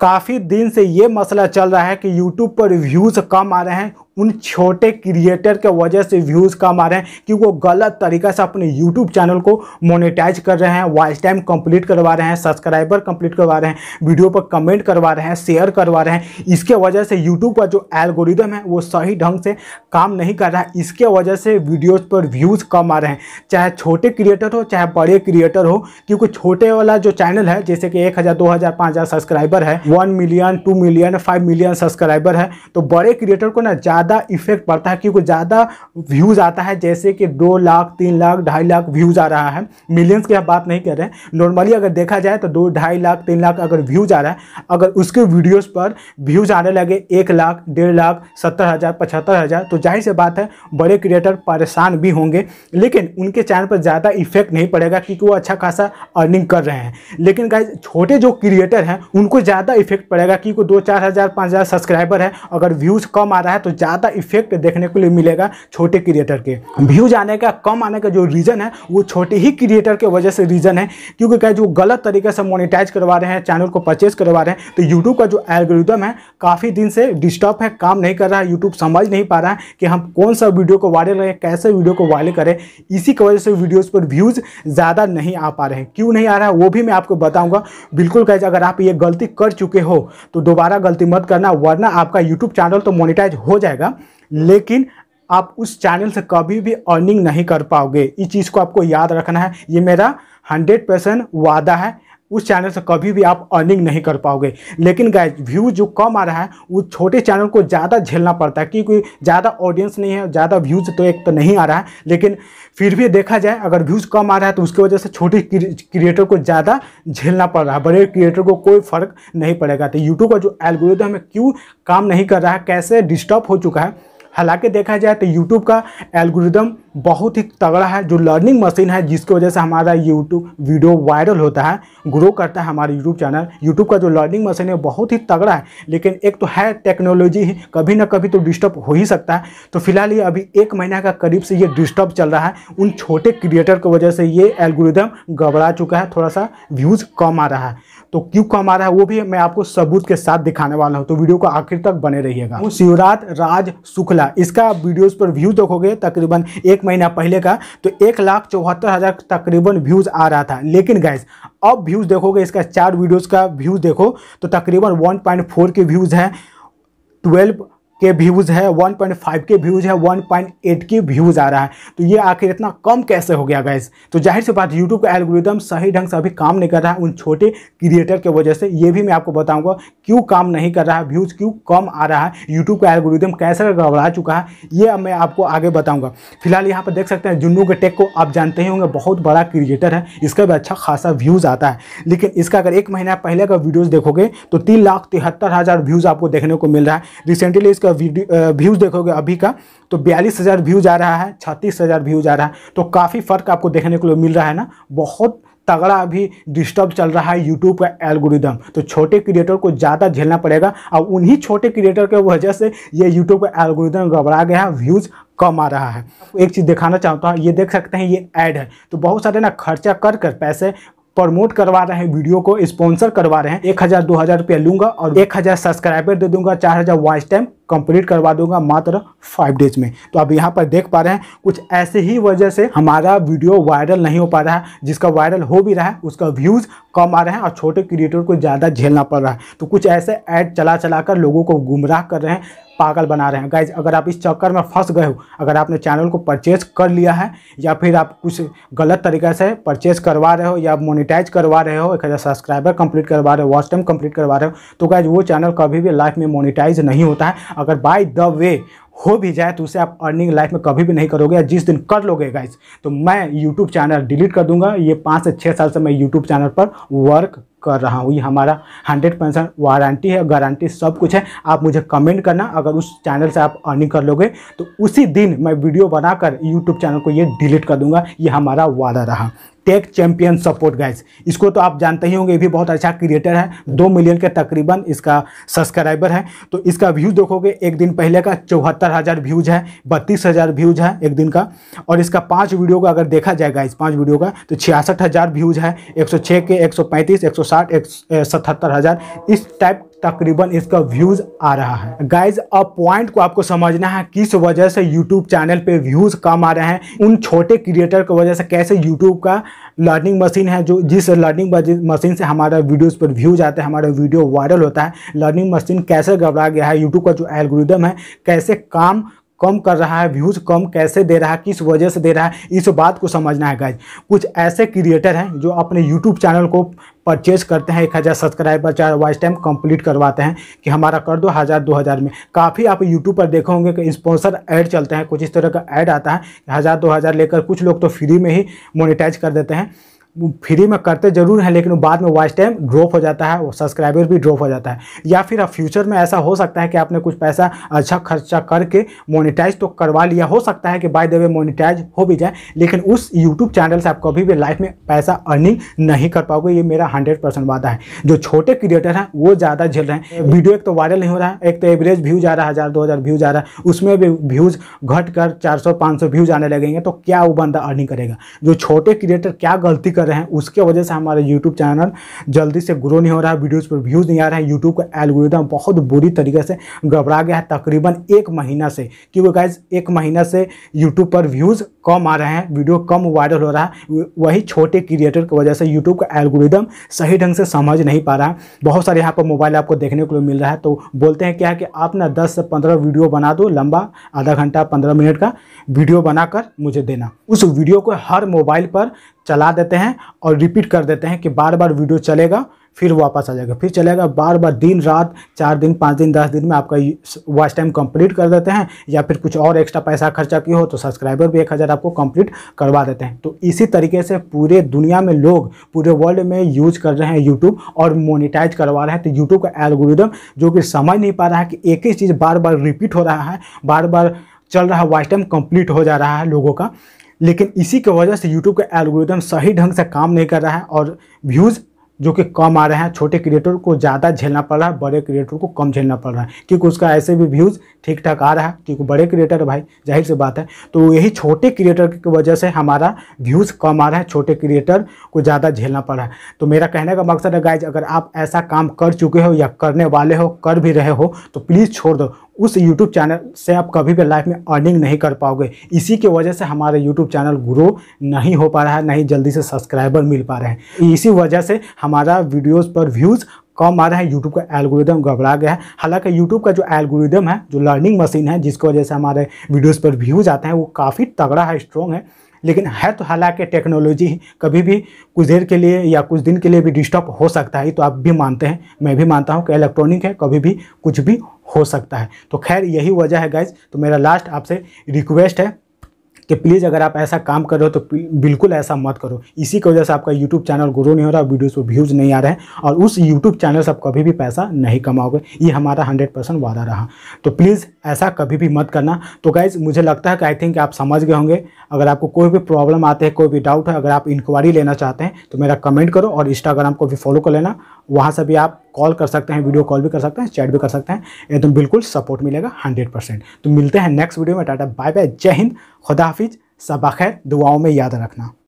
काफ़ी दिन से ये मसला चल रहा है कि YouTube पर व्यूज़ कम आ रहे हैं उन छोटे क्रिएटर के वजह से व्यूज़ कम आ रहे हैं कि वो गलत तरीका से अपने यूट्यूब चैनल को मोनेटाइज कर रहे हैं वॉइस टाइम कंप्लीट करवा रहे हैं सब्सक्राइबर कंप्लीट करवा रहे हैं वीडियो पर कमेंट करवा रहे हैं शेयर करवा रहे हैं इसके वजह से यूट्यूब का जो एल्गोरिदम है वो सही ढंग से काम नहीं कर रहा है इसके वजह से वीडियोज़ पर व्यूज़ कम आ रहे हैं चाहे छोटे क्रिएटर हो चाहे बड़े क्रिएटर हो क्योंकि छोटे वाला जो चैनल है जैसे कि एक हज़ार दो हज़ार पाँच हज़ार सब्सक्राइबर है one million two million five million subscriber है तो बड़े क्रिएटर को ना ज़्यादा ज़्यादा इफेक्ट पड़ता है क्योंकि ज़्यादा व्यूज़ आता है जैसे कि दो लाख तीन लाख ढाई लाख व्यूज़ आ रहा है मिलियंस की बात नहीं कर रहे हैं नॉर्मली अगर देखा जाए तो दो ढाई लाख तीन लाख अगर व्यूज़ आ रहा है अगर उसके वीडियोज़ पर व्यूज़ आने लगे एक लाख डेढ़ लाख सत्तर हज़ार पचहत्तर हज़ार तो जाहिर सी बात है बड़े क्रिएटर परेशान भी होंगे लेकिन उनके चैनल पर ज़्यादा इफेक्ट नहीं पड़ेगा क्योंकि वो अच्छा खासा अर्निंग कर रहे हैं लेकिन गाइज छोटे जो क्रिएटर हैं उनको ज़्यादा इफेक्ट पड़ेगा क्योंकि दो चार हज़ार पाँच हज़ार सब्सक्राइबर है अगर व्यूज़ कम आ रहा है तो ज़्यादा ज़्यादा इफेक्ट देखने को लिए मिलेगा छोटे क्रिएटर के व्यूज आने का कम आने का जो रीज़न है वो छोटे ही क्रिएटर के वजह से रीज़न है क्योंकि क्या जो गलत तरीके से मोनिटाइज करवा रहे हैं चैनल को परचेज करवा रहे हैं तो यूट्यूब का जो एल्गोरिदम है काफ़ी दिन से डिस्टर्ब है काम नहीं कर रहा है यूट्यूब समझ नहीं पा रहा है कि हम कौन सा वीडियो को वायरल करें कैसे वीडियो को वायरल करें इसी की वजह से वीडियोज़ पर व्यूज़ ज़्यादा नहीं आ पा रहे हैं क्यों नहीं आ रहा है वो भी मैं आपको बताऊँगा बिल्कुल कैसे अगर आप ये गलती कर चुके हो तो दोबारा गलती मत करना वरना आपका यूट्यूब चैनल तो मोनिटाइज हो जाएगा जाएगा लेकिन आप उस चैनल से कभी भी अर्निंग नहीं कर पाओगे इस चीज़ को आपको याद रखना है ये मेरा हंड्रेड परसेंट वादा है उस चैनल से कभी भी आप अर्निंग नहीं कर पाओगे लेकिन गाय व्यू जो कम आ रहा है वो छोटे चैनल को ज़्यादा झेलना पड़ता है क्योंकि ज़्यादा ऑडियंस नहीं है ज़्यादा व्यूज़ तो एक तो नहीं आ रहा है लेकिन फिर भी देखा जाए अगर व्यूज़ कम आ रहा है तो उसकी वजह से छोटे क्रिएटर को ज़्यादा झेलना पड़ रहा है बड़े क्रिएटर को कोई फ़र्क नहीं पड़ेगा तो यूट्यूब का जो एल्गोरिदम है क्यों काम नहीं कर रहा है कैसे डिस्टर्ब हो चुका है हालांकि देखा जाए तो यूट्यूब का एल्गोरिदम बहुत ही तगड़ा है जो लर्निंग मशीन है जिसकी वजह से हमारा यूट्यूब वीडियो वायरल होता है ग्रो करता है हमारे यूट्यूब चैनल यूट्यूब का जो लर्निंग मशीन है बहुत ही तगड़ा है लेकिन एक तो है टेक्नोलॉजी ही कभी ना कभी तो डिस्टर्ब हो ही सकता है तो फिलहाल ये अभी एक महीना का करीब से ये डिस्टर्ब चल रहा है उन छोटे क्रिएटर की वजह से ये एल्गोरिदम घबरा चुका है थोड़ा सा व्यूज़ कम आ रहा है तो क्यों कम आ रहा है वो भी मैं आपको सबूत के साथ दिखाने वाला हूँ तो वीडियो को आखिर तक बने रहिएगा शिवराज राज शुक्ला इसका वीडियोज़ पर व्यूज देखोगे तकरीबन एक महीना पहले का तो एक लाख चौहत्तर हज़ार तकरीबन व्यूज़ आ रहा था लेकिन गैस अब व्यूज़ देखोगे इसका चार वीडियोज़ का व्यूज़ देखो तो तकरीबन one point four K views हैं ट्वेल्व के व्यूज़ है 1.5 के व्यूज़ है 1.8 के व्यूज़ आ रहा है तो ये आखिर इतना कम कैसे हो गया गैस तो जाहिर सी बात यूट्यूब का एल्गोरिदम सही ढंग से अभी काम नहीं कर रहा है उन छोटे क्रिएटर के वजह से ये भी मैं आपको बताऊंगा क्यों काम नहीं कर रहा है व्यूज़ क्यों कम आ रहा है यूट्यूब का एल्गोरिदम कैसे गड़बड़ा चुका है ये अब मैं आपको आगे बताऊँगा फिलहाल यहाँ पर देख सकते हैं जुन्नू के टेक को आप जानते ही होंगे बहुत बड़ा क्रिएटर है इसका भी अच्छा खासा व्यूज़ आता है लेकिन इसका अगर एक महीना पहले का वीडियोज़ देखोगे तो तीन लाख तिहत्तर हज़ार व्यूज़ आपको देखने को मिल रहा है रिसेंटली इसका का व्यूज़ देखोगे अभी का तो बयालीस हज़ार व्यूज़ आ रहा है छत्तीस हज़ार व्यूज़ आ रहा है तो काफ़ी फ़र्क आपको देखने को मिल रहा है ना बहुत तगड़ा अभी डिस्टर्ब चल रहा है यूट्यूब का एल्गोरिदम तो छोटे क्रिएटर को ज़्यादा झेलना पड़ेगा और उन्हीं छोटे क्रिएटर के वजह से ये यूट्यूब का एल्गोरिदम घबरा गया है व्यूज़ कम आ रहा है एक चीज़ दिखाना चाहता हूँ ये देख सकते हैं ये ऐड है तो बहुत सारे ना खर्चा कर कर पैसे प्रमोट करवा रहे हैं वीडियो को स्पॉन्सर करवा रहे हैं एक हज़ार दो हज़ार रुपया लूँगा और एक हज़ार सब्सक्राइबर दे दूंगा चार हज़ार वॉइस टाइम कंप्लीट करवा दूंगा मात्र फाइव डेज में तो आप यहाँ पर देख पा रहे हैं कुछ ऐसे ही वजह से हमारा वीडियो वायरल नहीं हो पा रहा है जिसका वायरल हो भी रहा है उसका व्यूज़ कम आ रहे हैं और छोटे क्रिएटर को ज़्यादा झेलना पड़ रहा है तो कुछ ऐसे ऐड चला चला कर लोगों को गुमराह कर रहे हैं पागल बना रहे हैं गाइज अगर आप इस चक्कर में फंस गए हो अगर आपने चैनल को परचेज कर लिया है या फिर आप कुछ गलत तरीके से परचेज करवा रहे हो या मोनिटाइज करवा रहे हो एक हज़ार सब्सक्राइबर कंप्लीट करवा रहे हो वॉच टाइम कंप्लीट करवा रहे हो तो गाइज वो चैनल कभी भी लाइफ में मोनिटाइज नहीं होता है अगर बाय द वे हो भी जाए तो उसे आप अर्निंग लाइफ में कभी भी नहीं करोगे या जिस दिन कर लोगे गाइज तो मैं यूट्यूब चैनल डिलीट कर दूंगा ये पाँच से छः साल से मैं यूट्यूब चैनल पर वर्क कर रहा हूँ ये हमारा हंड्रेड परसेंट वारंटी है गारंटी सब कुछ है आप मुझे कमेंट करना अगर उस चैनल से आप अर्निंग कर लोगे तो उसी दिन मैं वीडियो बनाकर यूट्यूब चैनल को ये डिलीट कर दूंगा ये हमारा वादा रहा टेक चैंपियन सपोर्ट गाइस इसको तो आप जानते ही होंगे ये भी बहुत अच्छा क्रिएटर है दो मिलियन के तकरीबन इसका सब्सक्राइबर है तो इसका व्यूज़ देखोगे एक दिन पहले का चौहत्तर हज़ार व्यूज़ है बत्तीस हज़ार व्यूज़ है एक दिन का और इसका पाँच वीडियो का अगर देखा जाएगा इस पाँच वीडियो का तो छियासठ हज़ार व्यूज़ है एक सौ छः के एक सौ पैंतीस एक सौ साठ एक सतहत्तर हज़ार इस टाइप तकरीबन इसका व्यूज आ रहा है गाइज अब पॉइंट को आपको समझना है किस वजह से यूट्यूब चैनल पे व्यूज कम आ रहे हैं उन छोटे क्रिएटर की वजह से कैसे यूट्यूब का लर्निंग मशीन है जो जिस लर्निंग मशीन से हमारा वीडियोस पर व्यूज आते हैं हमारा वीडियो वायरल होता है लर्निंग मशीन कैसे घबरा गया है यूट्यूब का जो एल्गोरिदम है कैसे काम कम कर रहा है व्यूज़ कम कैसे दे रहा है किस वजह से दे रहा है इस बात को समझना है गाइज कुछ ऐसे क्रिएटर हैं जो अपने यूट्यूब चैनल को परचेज करते हैं एक हज़ार सब्सक्राइबर चार वाइस टाइम कंप्लीट करवाते हैं कि हमारा कर दो हज़ार दो हज़ार में काफ़ी आप यूट्यूब पर देखे होंगे कि स्पॉन्सर ऐड चलते हैं कुछ इस तरह का ऐड आता है हज़ार दो हज़ार लेकर कुछ लोग तो फ्री में ही मोनिटाइज कर देते हैं फ्री में करते ज़रूर हैं लेकिन बाद में वॉच टाइम ड्रॉप हो जाता है सब्सक्राइबर भी ड्रॉप हो जाता है या फिर अब फ्यूचर में ऐसा हो सकता है कि आपने कुछ पैसा अच्छा खर्चा करके मोनिटाइज तो करवा लिया हो सकता है कि बाय द वे मोनिटाइज हो भी जाए लेकिन उस यूट्यूब चैनल से आप कभी भी लाइफ में पैसा अर्निंग नहीं कर पाओगे ये मेरा हंड्रेड परसेंट वादा है जो छोटे क्रिएटर हैं वो ज़्यादा झेल रहे हैं वीडियो एक तो वायरल नहीं हो रहा है एक तो एवरेज व्यू जा रहा है हज़ार दो हज़ार व्यू जा रहा है उसमें भी व्यूज़ घट कर चार सौ व्यूज़ आने लगेंगे तो क्या वो बंदा अर्निंग करेगा जो छोटे क्रिएटर क्या गलती कर रहे हैं उसके वजह से हमारे यूट्यूब चैनल जल्दी से ग्रो नहीं हो रहा है वीडियोज़ पर व्यूज़ नहीं आ रहे हैं यूट्यूब का एल्गोरिदम बहुत बुरी तरीके से घबरा गया है तकरीबन एक महीना से कि वो गाइज एक महीना से यूट्यूब पर व्यूज़ कम आ रहे हैं वीडियो कम वायरल हो रहा है वही छोटे क्रिएटर की वजह से यूट्यूब का एल्गोरिदम सही ढंग से समझ नहीं पा रहा है बहुत सारे यहाँ पर मोबाइल आपको देखने को मिल रहा है तो बोलते हैं क्या है कि आप ना दस से पंद्रह वीडियो बना दो लंबा आधा घंटा पंद्रह मिनट का वीडियो बनाकर मुझे देना उस वीडियो को हर मोबाइल पर चला देते हैं और रिपीट कर देते हैं कि बार बार वीडियो चलेगा फिर वापस आ जाएगा फिर चलेगा बार बार दिन रात चार दिन पाँच दिन दस दिन में आपका वॉच टाइम कंप्लीट कर देते हैं या फिर कुछ और एक्स्ट्रा पैसा खर्चा की हो तो सब्सक्राइबर भी एक हज़ार आपको कंप्लीट करवा देते हैं तो इसी तरीके से पूरे दुनिया में लोग पूरे वर्ल्ड में यूज कर रहे हैं यूट्यूब और मोनिटाइज करवा रहे हैं तो यूट्यूब का एल्गोरिदम जो कि समझ नहीं पा रहा है कि एक ही चीज़ बार बार रिपीट हो रहा है बार बार चल रहा है वॉच टाइम कंप्लीट हो जा रहा है लोगों का लेकिन इसी के वजह से यूट्यूब का एल्गोरिदम सही ढंग से काम नहीं कर रहा है और व्यूज़ जो कि कम आ रहे हैं छोटे क्रिएटर को ज़्यादा झेलना पड़ रहा है बड़े क्रिएटर को कम झेलना पड़ रहा है क्योंकि उसका ऐसे भी व्यूज़ ठीक ठाक आ रहा है क्योंकि बड़े क्रिएटर भाई जाहिर सी बात है तो यही छोटे क्रिएटर की वजह से हमारा व्यूज़ कम आ रहा है छोटे क्रिएटर को ज़्यादा झेलना पड़ रहा है तो मेरा कहने का मकसद है गाइज अगर आप ऐसा काम कर चुके हो या करने वाले हो कर भी रहे हो तो प्लीज़ छोड़ दो उस YouTube चैनल से आप कभी भी लाइफ में अर्निंग नहीं कर पाओगे इसी के वजह से हमारा YouTube चैनल ग्रो नहीं हो पा रहा है नहीं जल्दी से सब्सक्राइबर मिल पा रहे हैं इसी वजह से हमारा वीडियोस पर व्यूज़ कम आ रहा है यूट्यूब का एल्गोरिदम घबरा गया है हालांकि यूट्यूब का जो एल्गोरिदम है जो लर्निंग मशीन है जिसकी वजह से हमारे वीडियोज़ पर व्यूज़ आते हैं वो काफ़ी तगड़ा है स्ट्रॉन्ग है लेकिन है तो हालांकि टेक्नोलॉजी कभी भी कुछ देर के लिए या कुछ दिन के लिए भी डिस्टर्ब हो सकता है तो आप भी मानते हैं मैं भी मानता हूँ कि इलेक्ट्रॉनिक है कभी भी कुछ भी हो सकता है तो खैर यही वजह है गाइज तो मेरा लास्ट आपसे रिक्वेस्ट है कि प्लीज़ अगर आप ऐसा काम कर रहे हो तो बिल्कुल ऐसा मत करो इसी की वजह से आपका यूट्यूब चैनल ग्रो नहीं हो रहा वीडियोज़ पर व्यूज़ नहीं आ रहे हैं और उस यूट्यूब चैनल से आप कभी भी पैसा नहीं कमाओगे ये हमारा हंड्रेड परसेंट वादा रहा तो प्लीज़ ऐसा कभी भी मत करना तो गाइज मुझे लगता है कि आई थिंक आप समझ गए होंगे अगर आपको कोई भी प्रॉब्लम आते हैं कोई भी डाउट है अगर आप इंक्वायरी लेना चाहते हैं तो मेरा कमेंट करो और इंस्टाग्राम को भी फॉलो कर लेना वहाँ से भी आप कॉल कर सकते हैं वीडियो कॉल भी कर सकते हैं चैट भी कर सकते हैं एकदम तो बिल्कुल सपोर्ट मिलेगा हंड्रेड परसेंट तो मिलते हैं नेक्स्ट वीडियो में टाटा बाय बाय जय हिंद खुदा हाफिज़ सब खैर दुआओं में याद रखना